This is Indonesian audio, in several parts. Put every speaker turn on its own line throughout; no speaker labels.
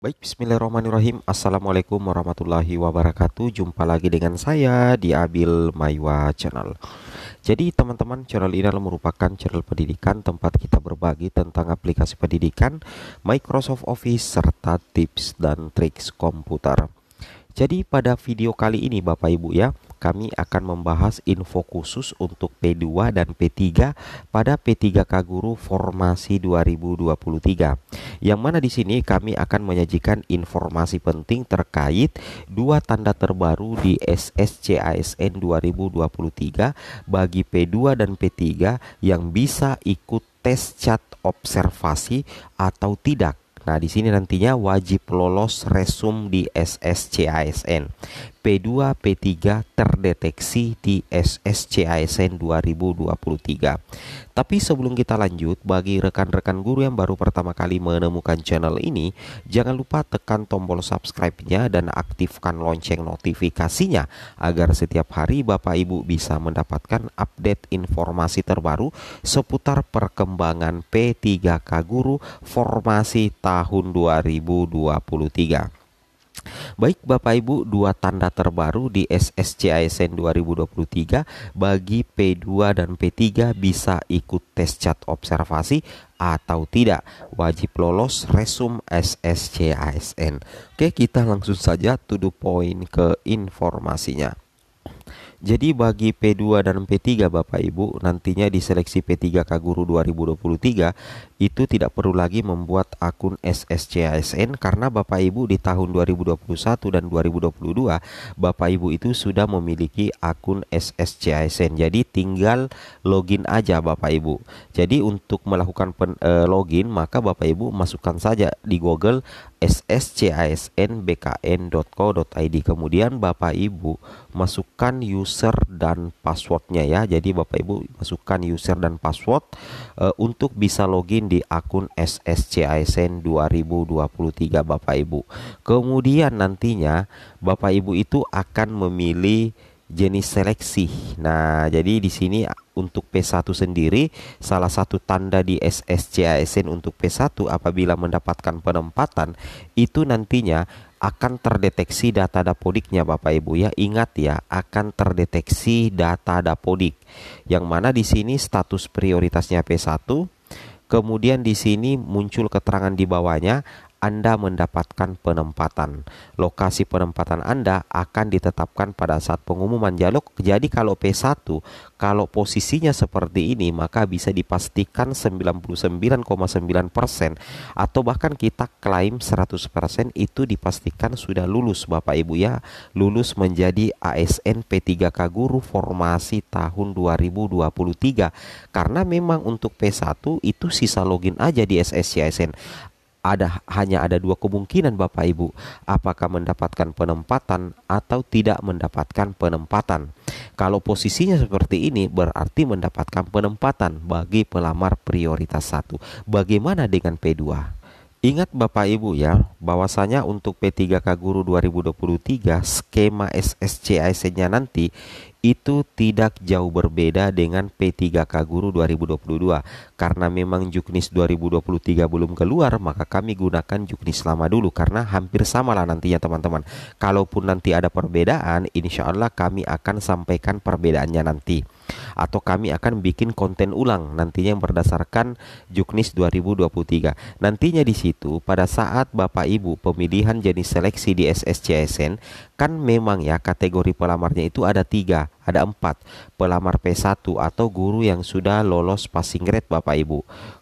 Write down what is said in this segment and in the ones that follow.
Baik, bismillahirrahmanirrahim. Assalamualaikum warahmatullahi wabarakatuh. Jumpa lagi dengan saya di Abil Maywa Channel. Jadi, teman-teman, channel ini adalah merupakan channel pendidikan tempat kita berbagi tentang aplikasi pendidikan, Microsoft Office, serta tips dan triks komputer. Jadi, pada video kali ini, Bapak Ibu, ya, kami akan membahas info khusus untuk P2 dan P3 pada P3K Guru Formasi 2023. Yang mana di sini kami akan menyajikan informasi penting terkait dua tanda terbaru di SSCASN 2023 bagi P2 dan P3 yang bisa ikut tes cat observasi atau tidak. Nah, di sini nantinya wajib lolos resum di SSCASN. P2, P3 terdeteksi di SSCASN 2023. Tapi sebelum kita lanjut, bagi rekan-rekan guru yang baru pertama kali menemukan channel ini, jangan lupa tekan tombol subscribe-nya dan aktifkan lonceng notifikasinya agar setiap hari Bapak Ibu bisa mendapatkan update informasi terbaru seputar perkembangan P3K Guru formasi tahun 2023. Baik Bapak Ibu, dua tanda terbaru di SSC ASN 2023 bagi P2 dan P3 bisa ikut tes cat observasi atau tidak wajib lolos resum SSCASN. Oke, kita langsung saja to the point ke informasinya. Jadi bagi P2 dan P3 Bapak Ibu nantinya di seleksi P3 Kaguru 2023 itu tidak perlu lagi membuat akun SSCASN karena Bapak Ibu di tahun 2021 dan 2022 Bapak Ibu itu sudah memiliki akun SSCASN. Jadi tinggal login aja Bapak Ibu. Jadi untuk melakukan pen, e, login maka Bapak Ibu masukkan saja di Google sscasnbkn.co.id kemudian Bapak Ibu masukkan user dan passwordnya ya jadi Bapak Ibu masukkan user dan password uh, untuk bisa login di akun SSCASN 2023 Bapak Ibu kemudian nantinya Bapak Ibu itu akan memilih jenis seleksi. Nah, jadi di sini untuk P1 sendiri salah satu tanda di SSCASN untuk P1 apabila mendapatkan penempatan itu nantinya akan terdeteksi data dapodiknya Bapak Ibu ya. Ingat ya, akan terdeteksi data dapodik. Yang mana di sini status prioritasnya P1 Kemudian di sini muncul keterangan di bawahnya anda mendapatkan penempatan. Lokasi penempatan Anda akan ditetapkan pada saat pengumuman jaluk. Jadi kalau P1, kalau posisinya seperti ini, maka bisa dipastikan 99,9% atau bahkan kita klaim 100% itu dipastikan sudah lulus Bapak Ibu ya, lulus menjadi ASN P3K guru formasi tahun 2023. Karena memang untuk P1 itu sisa login aja di SSCSN ada hanya ada dua kemungkinan Bapak Ibu, apakah mendapatkan penempatan atau tidak mendapatkan penempatan. Kalau posisinya seperti ini berarti mendapatkan penempatan bagi pelamar prioritas satu. Bagaimana dengan P2? Ingat Bapak Ibu ya, bahwasanya untuk P3K Guru 2023 skema sscic nya nanti itu tidak jauh berbeda dengan P3K Guru 2022 karena memang juknis 2023 belum keluar maka kami gunakan juknis lama dulu karena hampir sama lah nantinya teman-teman kalaupun nanti ada perbedaan insya Allah kami akan sampaikan perbedaannya nanti atau kami akan bikin konten ulang nantinya yang berdasarkan Juknis 2023. Nantinya di situ pada saat Bapak Ibu pemilihan jenis seleksi di SSCSN kan memang ya kategori pelamarnya itu ada tiga ada empat pelamar P1 atau guru yang sudah lolos passing grade Bapak Ibu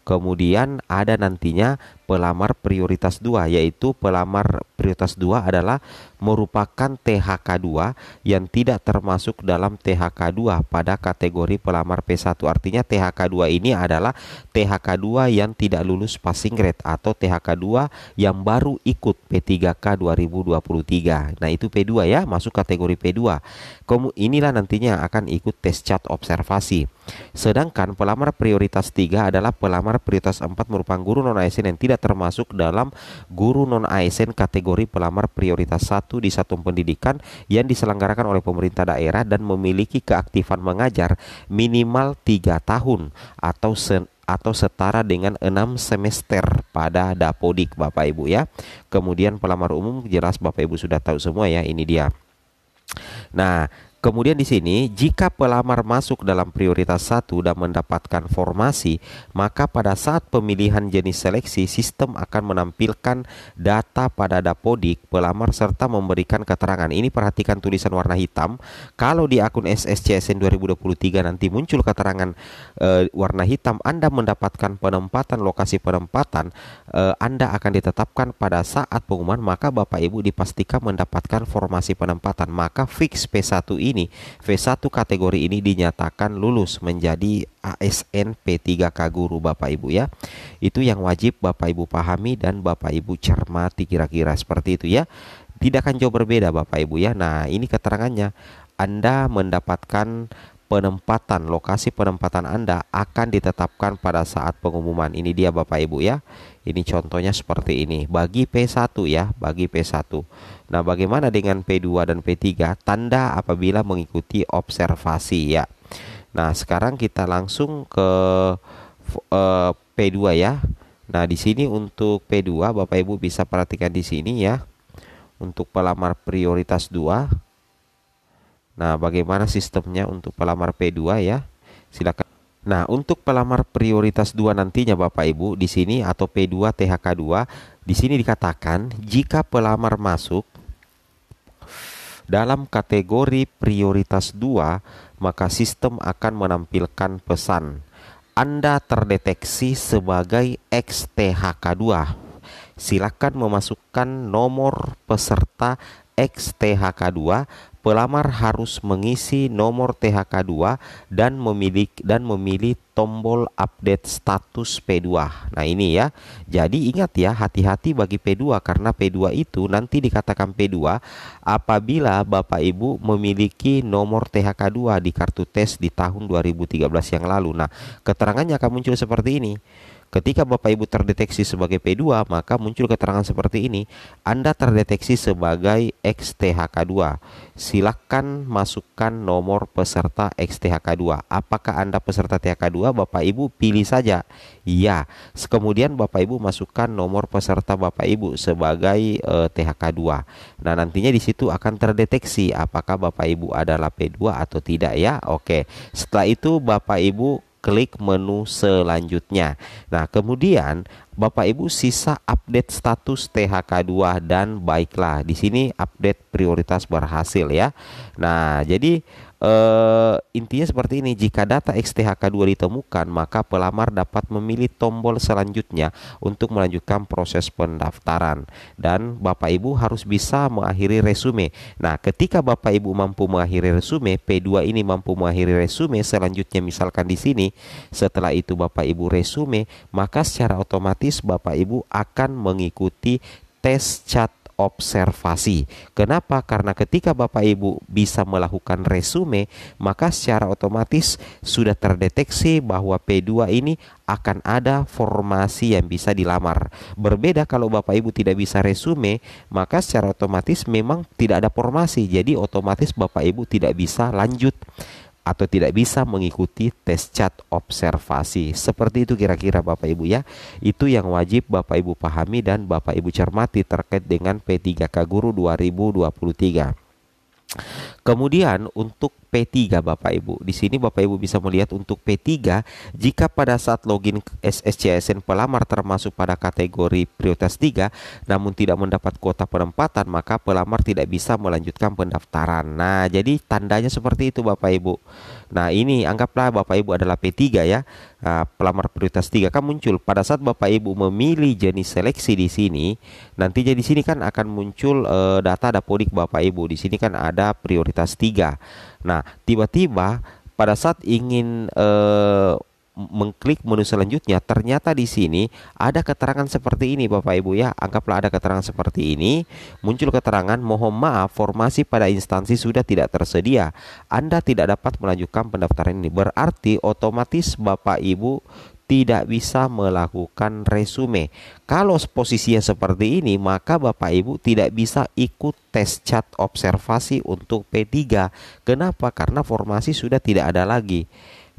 Kemudian ada nantinya pelamar prioritas 2 yaitu pelamar prioritas 2 adalah merupakan THK2 yang tidak termasuk dalam THK2 pada kategori pelamar P1. Artinya THK2 ini adalah THK2 yang tidak lulus passing grade atau THK2 yang baru ikut P3K 2023. Nah, itu P2 ya, masuk kategori P2. Inilah nantinya akan ikut tes cat observasi. Sedangkan pelamar prioritas 3 adalah pelamar prioritas 4 merupakan guru non ASN yang tidak termasuk dalam guru non ASN kategori pelamar prioritas 1 di satu pendidikan yang diselenggarakan oleh pemerintah daerah dan memiliki keaktifan mengajar minimal 3 tahun atau sen atau setara dengan enam semester pada dapodik Bapak Ibu ya. Kemudian pelamar umum jelas Bapak Ibu sudah tahu semua ya ini dia. Nah, Kemudian di sini, jika pelamar masuk dalam prioritas satu dan mendapatkan formasi, maka pada saat pemilihan jenis seleksi, sistem akan menampilkan data pada dapodik pelamar serta memberikan keterangan. Ini perhatikan tulisan warna hitam. Kalau di akun SSCSN 2023 nanti muncul keterangan e, warna hitam, Anda mendapatkan penempatan lokasi penempatan, e, Anda akan ditetapkan pada saat pengumuman, maka Bapak Ibu dipastikan mendapatkan formasi penempatan. Maka fix P1I ini, V1 kategori ini dinyatakan lulus menjadi ASN P3K guru Bapak Ibu ya. Itu yang wajib Bapak Ibu pahami dan Bapak Ibu cermati kira-kira seperti itu ya. Tidak akan jauh berbeda Bapak Ibu ya. Nah, ini keterangannya. Anda mendapatkan penempatan lokasi penempatan Anda akan ditetapkan pada saat pengumuman. Ini dia Bapak Ibu ya. Ini contohnya seperti ini. Bagi P1 ya, bagi P1. Nah, bagaimana dengan P2 dan P3? Tanda apabila mengikuti observasi ya. Nah, sekarang kita langsung ke eh, P2 ya. Nah, di sini untuk P2 Bapak Ibu bisa perhatikan di sini ya. Untuk pelamar prioritas 2 Nah, bagaimana sistemnya untuk pelamar P2 ya? Silakan. Nah, untuk pelamar prioritas 2 nantinya Bapak Ibu di sini atau P2 THK2, di sini dikatakan jika pelamar masuk dalam kategori prioritas 2, maka sistem akan menampilkan pesan anda terdeteksi sebagai XTHK2. Silakan memasukkan nomor peserta XTHK2, pelamar harus mengisi nomor THK2 dan memilih dan memilih tombol update status P2. Nah, ini ya. Jadi ingat ya, hati-hati bagi P2 karena P2 itu nanti dikatakan P2 apabila Bapak Ibu memiliki nomor THK2 di kartu tes di tahun 2013 yang lalu. Nah, keterangannya akan muncul seperti ini. Ketika Bapak Ibu terdeteksi sebagai P2, maka muncul keterangan seperti ini. Anda terdeteksi sebagai XTHK2. Silakan masukkan nomor peserta XTHK2. Apakah Anda peserta THK2? Bapak Ibu pilih saja. Ya. Kemudian Bapak Ibu masukkan nomor peserta Bapak Ibu sebagai e, eh, THK2. Nah, nantinya di situ akan terdeteksi apakah Bapak Ibu adalah P2 atau tidak ya. Oke. Setelah itu Bapak Ibu klik menu selanjutnya. Nah, kemudian Bapak Ibu sisa update status THK2 dan baiklah di sini update prioritas berhasil ya. Nah, jadi eh, intinya seperti ini, jika data XTHK2 ditemukan, maka pelamar dapat memilih tombol selanjutnya untuk melanjutkan proses pendaftaran dan Bapak Ibu harus bisa mengakhiri resume. Nah, ketika Bapak Ibu mampu mengakhiri resume, P2 ini mampu mengakhiri resume selanjutnya misalkan di sini, setelah itu Bapak Ibu resume, maka secara otomatis otomatis Bapak Ibu akan mengikuti tes cat observasi. Kenapa? Karena ketika Bapak Ibu bisa melakukan resume, maka secara otomatis sudah terdeteksi bahwa P2 ini akan ada formasi yang bisa dilamar. Berbeda kalau Bapak Ibu tidak bisa resume, maka secara otomatis memang tidak ada formasi. Jadi otomatis Bapak Ibu tidak bisa lanjut atau tidak bisa mengikuti tes cat observasi. Seperti itu kira-kira Bapak Ibu ya. Itu yang wajib Bapak Ibu pahami dan Bapak Ibu cermati terkait dengan P3K Guru 2023. Kemudian untuk P3 Bapak Ibu. Di sini Bapak Ibu bisa melihat untuk P3 jika pada saat login SSCSN pelamar termasuk pada kategori prioritas 3 namun tidak mendapat kuota penempatan maka pelamar tidak bisa melanjutkan pendaftaran. Nah, jadi tandanya seperti itu Bapak Ibu. Nah, ini anggaplah Bapak Ibu adalah P3 ya. Nah, pelamar prioritas 3 kan muncul pada saat Bapak Ibu memilih jenis seleksi di sini. Nanti jadi sini kan akan muncul eh, data dapodik Bapak Ibu. Di sini kan ada prioritas 3. Nah, tiba-tiba pada saat ingin e, mengklik menu selanjutnya, ternyata di sini ada keterangan seperti ini, Bapak Ibu ya. Anggaplah ada keterangan seperti ini, muncul keterangan mohon maaf formasi pada instansi sudah tidak tersedia. Anda tidak dapat melanjutkan pendaftaran ini. Berarti otomatis Bapak Ibu tidak bisa melakukan resume. Kalau posisinya seperti ini, maka Bapak Ibu tidak bisa ikut tes chat observasi untuk P3. Kenapa? Karena formasi sudah tidak ada lagi.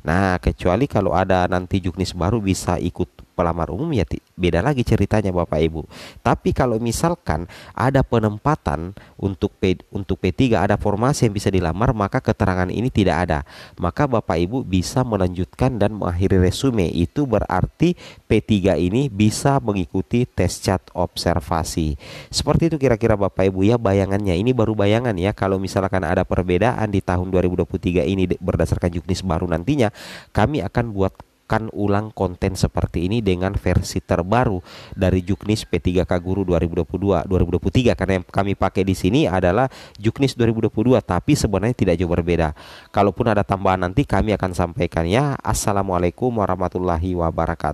Nah, kecuali kalau ada nanti juknis baru bisa ikut pelamar umum ya beda lagi ceritanya Bapak Ibu. Tapi kalau misalkan ada penempatan untuk P untuk P3 ada formasi yang bisa dilamar maka keterangan ini tidak ada. Maka Bapak Ibu bisa melanjutkan dan mengakhiri resume. Itu berarti P3 ini bisa mengikuti tes chat observasi. Seperti itu kira-kira Bapak Ibu ya bayangannya. Ini baru bayangan ya kalau misalkan ada perbedaan di tahun 2023 ini berdasarkan juknis baru nantinya kami akan buat melakukan ulang konten seperti ini dengan versi terbaru dari Juknis P3K Guru 2022 2023 karena yang kami pakai di sini adalah Juknis 2022 tapi sebenarnya tidak jauh berbeda. Kalaupun ada tambahan nanti kami akan sampaikan ya. Assalamualaikum warahmatullahi wabarakatuh.